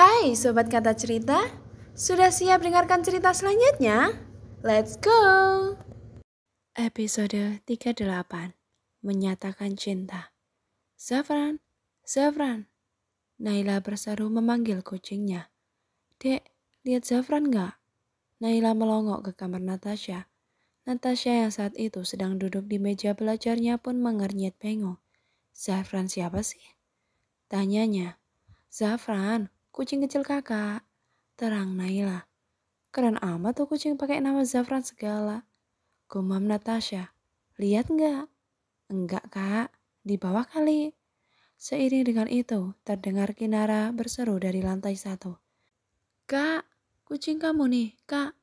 Hai Sobat Kata Cerita, sudah siap dengarkan cerita selanjutnya? Let's go! Episode 38 Menyatakan Cinta Zafran, Zafran Naila berseru memanggil kucingnya. Dek, lihat Zafran gak? Naila melongok ke kamar Natasha. Natasha yang saat itu sedang duduk di meja belajarnya pun mengernyit bengong. Zafran siapa sih? Tanyanya. Zafran, Kucing kecil kakak. Terang Naila. Keren amat tuh kucing pakai nama Zafran segala. Gumam Natasha. Lihat nggak? Enggak kak, di bawah kali. Seiring dengan itu, terdengar Kinara berseru dari lantai satu. Kak, kucing kamu nih, kak.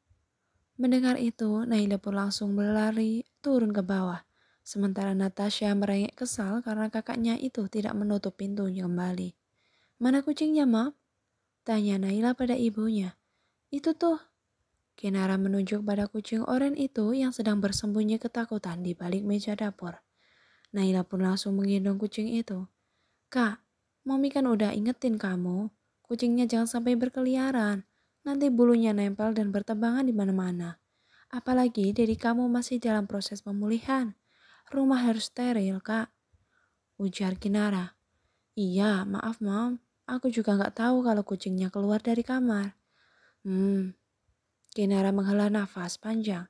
Mendengar itu, Naila pun langsung berlari turun ke bawah. Sementara Natasha merengek kesal karena kakaknya itu tidak menutup pintunya kembali. Mana kucingnya, Ma? Tanya Naila pada ibunya. Itu tuh. Kinara menunjuk pada kucing oren itu yang sedang bersembunyi ketakutan di balik meja dapur. Naila pun langsung menggendong kucing itu. Kak, Mami kan udah ingetin kamu, kucingnya jangan sampai berkeliaran. Nanti bulunya nempel dan bertebangan di mana-mana. Apalagi dari kamu masih dalam proses pemulihan. Rumah harus steril, Kak. Ujar Kinara. Iya, maaf, Mom. Aku juga nggak tahu kalau kucingnya keluar dari kamar. Hmm, Kinara menghela nafas panjang.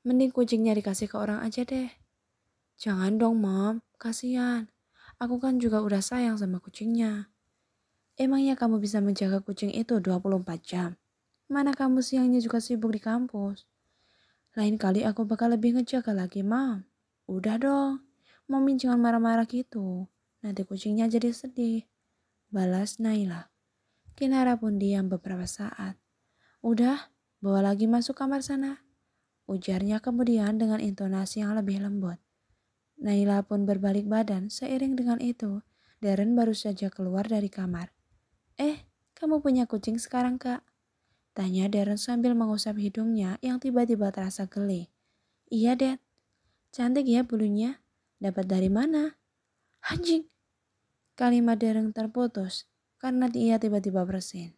Mending kucingnya dikasih ke orang aja deh. Jangan dong, Mom. Kasihan. Aku kan juga udah sayang sama kucingnya. Emangnya kamu bisa menjaga kucing itu 24 jam? Mana kamu siangnya juga sibuk di kampus? Lain kali aku bakal lebih ngejaga lagi, Mom. Udah dong. Mami jangan marah-marah gitu. Nanti kucingnya jadi sedih balas Naila. Kinara pun diam beberapa saat. Udah, bawa lagi masuk kamar sana. Ujarnya kemudian dengan intonasi yang lebih lembut. Naila pun berbalik badan seiring dengan itu. Darren baru saja keluar dari kamar. Eh, kamu punya kucing sekarang kak? Tanya Darren sambil mengusap hidungnya yang tiba-tiba terasa geli. Iya, Dad. Cantik ya bulunya. Dapat dari mana? Anjing, Kalimat Dereng terputus karena dia tiba-tiba bersin.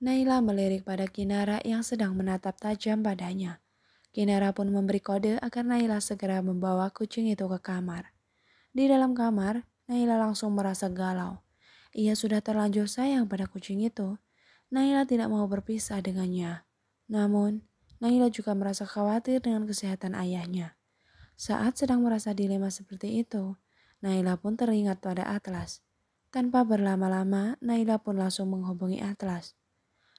Naila melirik pada Kinara yang sedang menatap tajam padanya. Kinara pun memberi kode agar Naila segera membawa kucing itu ke kamar. Di dalam kamar, Naila langsung merasa galau. Ia sudah terlanjur sayang pada kucing itu. Naila tidak mau berpisah dengannya. Namun, Naila juga merasa khawatir dengan kesehatan ayahnya. Saat sedang merasa dilema seperti itu, Naila pun teringat pada Atlas. Tanpa berlama-lama, Naila pun langsung menghubungi Atlas.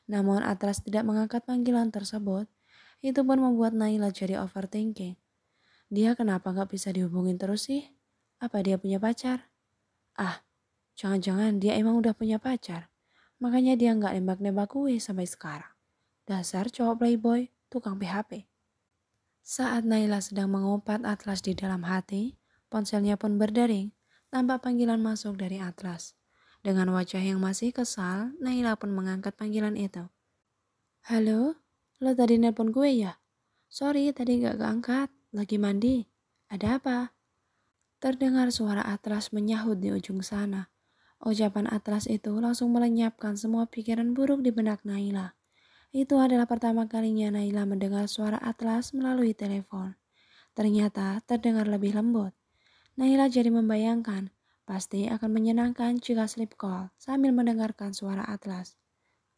Namun Atlas tidak mengangkat panggilan tersebut. Itu pun membuat Naila jadi overthinking. Dia kenapa nggak bisa dihubungin terus sih? Apa dia punya pacar? Ah, jangan-jangan dia emang udah punya pacar. Makanya dia nggak nembak-nembak gue sampai sekarang. Dasar cowok playboy, tukang PHP. Saat Naila sedang mengumpat Atlas di dalam hati, Ponselnya pun berdering, tanpa panggilan masuk dari Atlas. Dengan wajah yang masih kesal, Naila pun mengangkat panggilan itu. Halo, lo tadi nelpon gue ya? Sorry, tadi gak keangkat. Lagi mandi. Ada apa? Terdengar suara Atlas menyahut di ujung sana. Ucapan Atlas itu langsung melenyapkan semua pikiran buruk di benak Naila. Itu adalah pertama kalinya Naila mendengar suara Atlas melalui telepon. Ternyata terdengar lebih lembut. Naila jadi membayangkan, pasti akan menyenangkan jika sleep call sambil mendengarkan suara Atlas.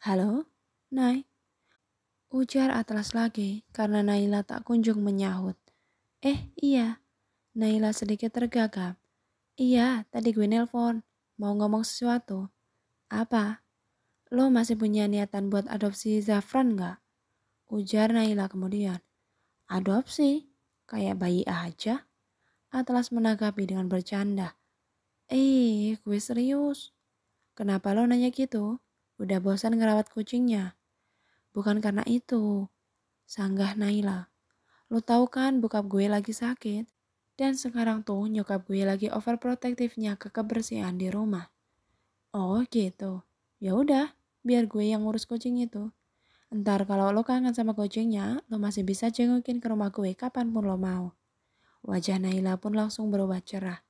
Halo, Nai? Ujar Atlas lagi karena Naila tak kunjung menyahut. Eh, iya. Naila sedikit tergagap. Iya, tadi gue nelpon. Mau ngomong sesuatu. Apa? Lo masih punya niatan buat adopsi Zafran nggak? Ujar Naila kemudian. Adopsi? Kayak bayi aja. Atlas menanggapi dengan bercanda. Eh, gue serius. Kenapa lo nanya gitu? Udah bosan ngerawat kucingnya? Bukan karena itu. Sanggah Naila. Lo tau kan bokap gue lagi sakit? Dan sekarang tuh nyokap gue lagi overprotektifnya ke kebersihan di rumah. Oh gitu. Ya udah, biar gue yang ngurus kucing itu. Ntar kalau lo kangen sama kucingnya, lo masih bisa jengukin ke rumah gue kapanpun lo mau. Wajah Naila pun langsung berubah cerah.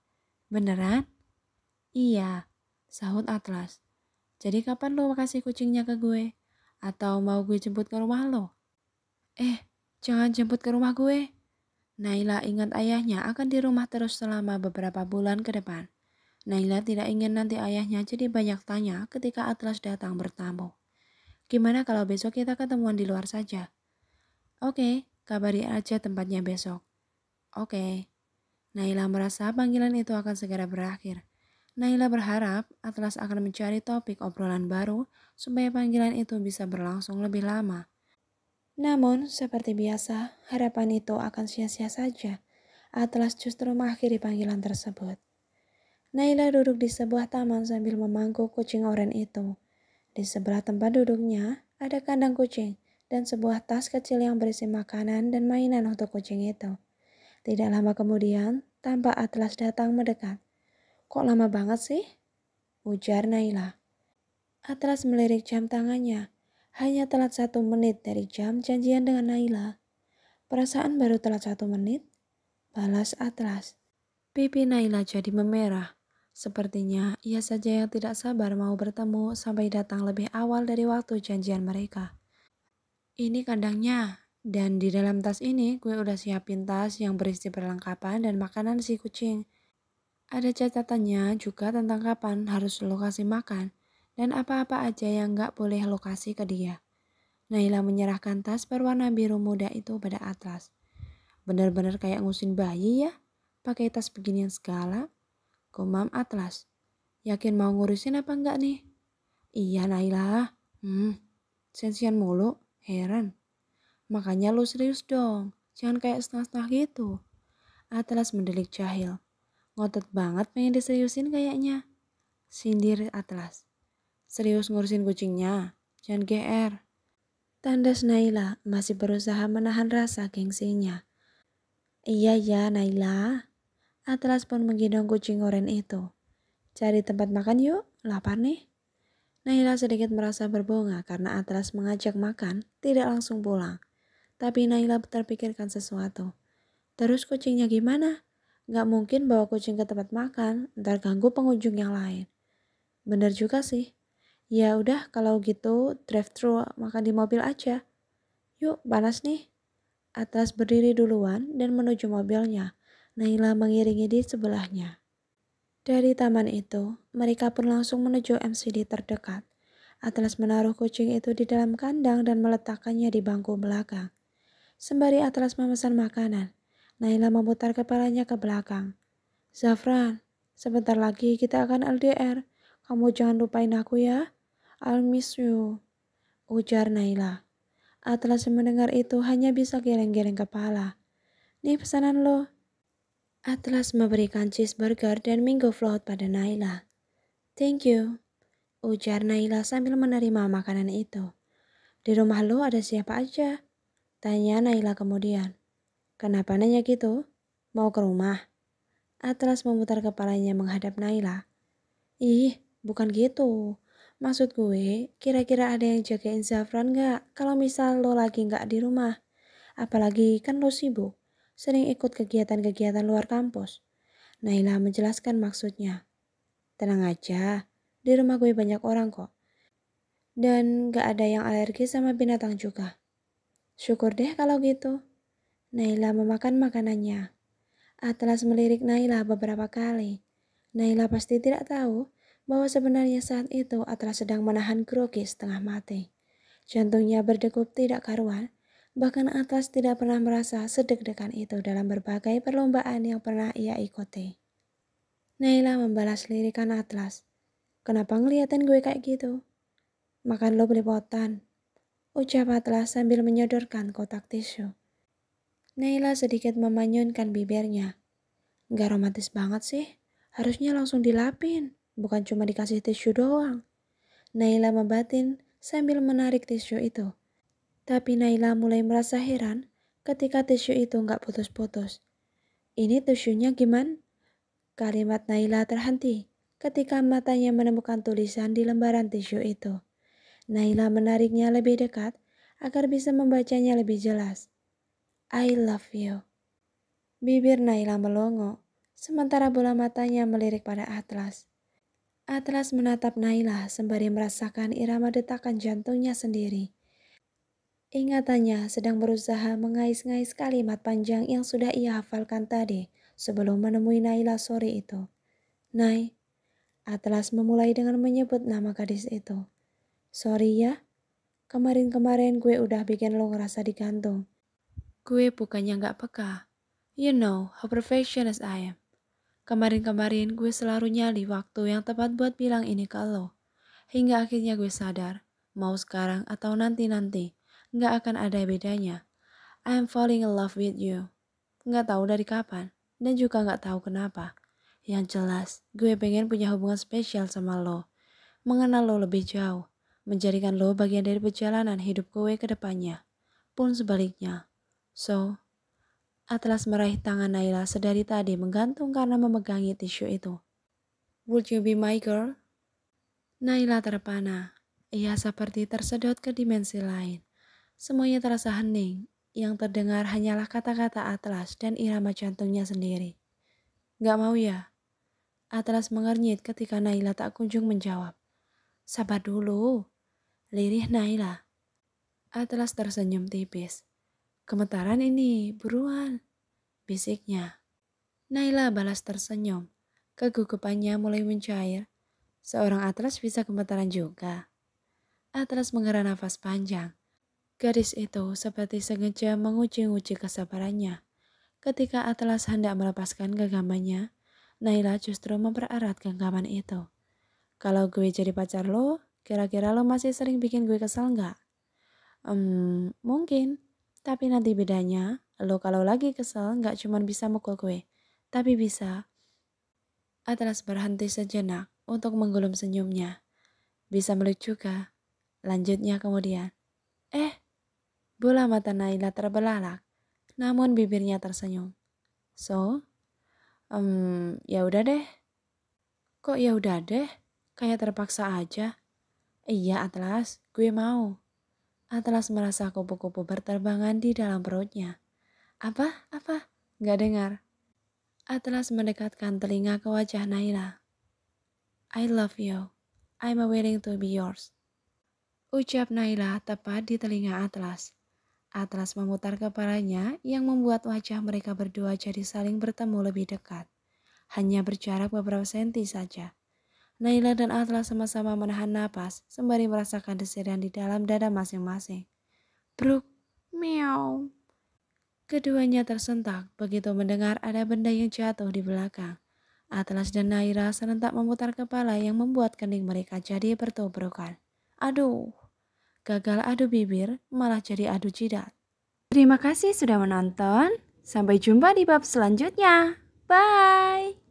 Beneran? Iya, sahut Atlas. Jadi kapan lo kasih kucingnya ke gue? Atau mau gue jemput ke rumah lo? Eh, jangan jemput ke rumah gue. Naila ingat ayahnya akan di rumah terus selama beberapa bulan ke depan. Naila tidak ingin nanti ayahnya jadi banyak tanya ketika Atlas datang bertamu. Gimana kalau besok kita ketemuan di luar saja? Oke, kabari aja tempatnya besok. Oke. Okay. Naila merasa panggilan itu akan segera berakhir. Naila berharap Atlas akan mencari topik obrolan baru supaya panggilan itu bisa berlangsung lebih lama. Namun, seperti biasa, harapan itu akan sia-sia saja. Atlas justru mengakhiri panggilan tersebut. Naila duduk di sebuah taman sambil memangku kucing oren itu. Di sebelah tempat duduknya, ada kandang kucing dan sebuah tas kecil yang berisi makanan dan mainan untuk kucing itu. Tidak lama kemudian, tampak Atlas datang mendekat. Kok lama banget sih? Ujar Naila. Atlas melirik jam tangannya. Hanya telat satu menit dari jam janjian dengan Naila. Perasaan baru telat satu menit? Balas Atlas. Pipi Naila jadi memerah. Sepertinya ia saja yang tidak sabar mau bertemu sampai datang lebih awal dari waktu janjian mereka. Ini kandangnya, dan di dalam tas ini gue udah siapin tas yang berisi perlengkapan dan makanan si kucing. Ada catatannya juga tentang kapan harus lokasi makan dan apa-apa aja yang gak boleh lokasi ke dia. Naila menyerahkan tas berwarna biru muda itu pada Atlas. Bener-bener kayak ngusin bayi ya, pakai tas beginian segala. Gumam Atlas, yakin mau ngurusin apa enggak nih? Iya Naila, hmm, sensian mulu, heran. Makanya lo serius dong, jangan kayak setengah-setengah gitu. Atlas mendelik jahil. Ngotot banget pengen diseriusin kayaknya. Sindir Atlas. Serius ngurusin kucingnya, jangan GR. Tandas Naila masih berusaha menahan rasa gengsinya. Iya ya Naila. Atlas pun menggendong kucing oren itu. Cari tempat makan yuk, lapar nih. Naila sedikit merasa berbunga karena Atlas mengajak makan, tidak langsung pulang. Tapi Naila terpikirkan sesuatu. Terus kucingnya gimana? Gak mungkin bawa kucing ke tempat makan, ntar ganggu pengunjung yang lain. Bener juga sih. Ya udah kalau gitu drive-thru makan di mobil aja. Yuk panas nih. Atlas berdiri duluan dan menuju mobilnya. Naila mengiringi di sebelahnya. Dari taman itu, mereka pun langsung menuju MCD terdekat. Atlas menaruh kucing itu di dalam kandang dan meletakkannya di bangku belakang. Sembari Atlas memesan makanan, Naila memutar kepalanya ke belakang. Zafran, sebentar lagi kita akan LDR. Kamu jangan lupain aku ya. I'll miss you. Ujar Naila. Atlas mendengar itu hanya bisa geleng-geleng kepala. Nih pesanan lo. Atlas memberikan cheeseburger dan mango float pada Naila. Thank you. Ujar Naila sambil menerima makanan itu. Di rumah lo ada siapa aja? Tanya Naila kemudian. Kenapa nanya gitu? Mau ke rumah? Atlas memutar kepalanya menghadap Naila. Ih, bukan gitu. Maksud gue, kira-kira ada yang jagain Zafran gak kalau misal lo lagi gak di rumah? Apalagi kan lo sibuk, sering ikut kegiatan-kegiatan luar kampus. Naila menjelaskan maksudnya. Tenang aja, di rumah gue banyak orang kok. Dan gak ada yang alergi sama binatang juga. Syukur deh kalau gitu. Naila memakan makanannya. Atlas melirik Naila beberapa kali. Naila pasti tidak tahu bahwa sebenarnya saat itu Atlas sedang menahan grogi setengah mati. Jantungnya berdegup tidak karuan, bahkan Atlas tidak pernah merasa sedek-dekan itu dalam berbagai perlombaan yang pernah ia ikuti. Naila membalas lirikan Atlas. Kenapa ngeliatin gue kayak gitu? Makan lo belepotan. Ucap Atlas sambil menyodorkan kotak tisu. Naila sedikit memanyunkan bibirnya. Gak romantis banget sih. Harusnya langsung dilapin, bukan cuma dikasih tisu doang. Naila membatin sambil menarik tisu itu. Tapi Naila mulai merasa heran ketika tisu itu nggak putus-putus. Ini tisunya gimana? Kalimat Naila terhenti ketika matanya menemukan tulisan di lembaran tisu itu. Naila menariknya lebih dekat agar bisa membacanya lebih jelas. I love you. Bibir Naila melongo, sementara bola matanya melirik pada Atlas. Atlas menatap Naila sembari merasakan irama detakan jantungnya sendiri. Ingatannya sedang berusaha mengais-ngais kalimat panjang yang sudah ia hafalkan tadi sebelum menemui Naila sore itu. Nai, Atlas memulai dengan menyebut nama gadis itu. Sorry ya, kemarin-kemarin gue udah bikin lo ngerasa digantung. Gue bukannya gak peka. You know how perfectionist I am. Kemarin-kemarin gue selalu nyali waktu yang tepat buat bilang ini ke lo. Hingga akhirnya gue sadar, mau sekarang atau nanti-nanti, gak akan ada bedanya. I'm falling in love with you. Gak tahu dari kapan, dan juga gak tahu kenapa. Yang jelas, gue pengen punya hubungan spesial sama lo. Mengenal lo lebih jauh, menjadikan lo bagian dari perjalanan hidup gue ke depannya. Pun sebaliknya. So, Atlas meraih tangan Naila sedari tadi menggantung karena memegangi tisu itu. Would you be my girl? Naila terpana. Ia seperti tersedot ke dimensi lain. Semuanya terasa hening. Yang terdengar hanyalah kata-kata Atlas dan irama jantungnya sendiri. Gak mau ya? Atlas mengernyit ketika Naila tak kunjung menjawab. Sabar dulu, Lirih Naila. Atlas tersenyum tipis. Kemetaran ini, buruan. Bisiknya. Naila balas tersenyum. Kegugupannya mulai mencair. Seorang Atlas bisa gemetaran juga. Atlas menghela nafas panjang. Gadis itu seperti sengaja menguji-uji kesabarannya. Ketika Atlas hendak melepaskan genggamannya, Naila justru mempererat genggaman itu. Kalau gue jadi pacar lo, Kira-kira lo masih sering bikin gue kesel nggak? Hmm, mungkin. Tapi nanti bedanya, lo kalau lagi kesel nggak cuma bisa mukul gue, tapi bisa. Atlas berhenti sejenak untuk menggulung senyumnya. Bisa meluk juga. Lanjutnya kemudian. Eh, bola mata Naila terbelalak, namun bibirnya tersenyum. So, um, ya udah deh. Kok ya udah deh? Kayak terpaksa aja. Iya Atlas, gue mau. Atlas merasa kupu-kupu berterbangan di dalam perutnya. Apa? Apa? Gak dengar. Atlas mendekatkan telinga ke wajah Naila. I love you. I'm willing to be yours. Ucap Naila tepat di telinga Atlas. Atlas memutar kepalanya yang membuat wajah mereka berdua jadi saling bertemu lebih dekat. Hanya berjarak beberapa senti saja. Naila dan Atla sama-sama menahan napas sembari merasakan desiran di dalam dada masing-masing. Bruk, meow. Keduanya tersentak begitu mendengar ada benda yang jatuh di belakang. Atlas dan Naira serentak memutar kepala yang membuat kening mereka jadi bertobrokan. Aduh, gagal adu bibir malah jadi adu jidat. Terima kasih sudah menonton. Sampai jumpa di bab selanjutnya. Bye.